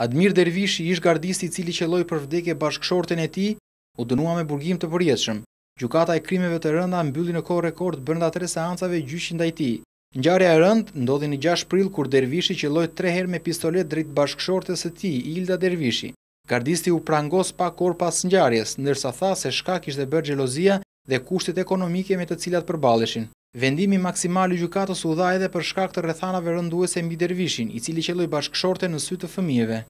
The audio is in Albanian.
Admir Dervishi, ish gardisti i cili qeloi për vdekje bashkëshorten e tij, u dënua me burgim të përjetëshëm. Gjykata e krimeve të rënda mbylli në kohë rekord brenda 3 seancave gjyqish ndaj tij. Ngjarja e rënd ndodhi në 6 prill kur Dervishi qeloi 3 herë me pistolet drejt bashkëshortes së tij, Ilda Dervishi. Gardisti u prangos pa kor pas ngjarjes, ndërsa tha se shkaku ishte bërë xhelozia dhe kushtet ekonomike me të cilat përballeshin. Vendimi maksimal i gjykatës dha edhe për shkak të rrethanave rënduese mbi Dervishin, i cili qeloi bashkëshorten në sy të fëmijëve.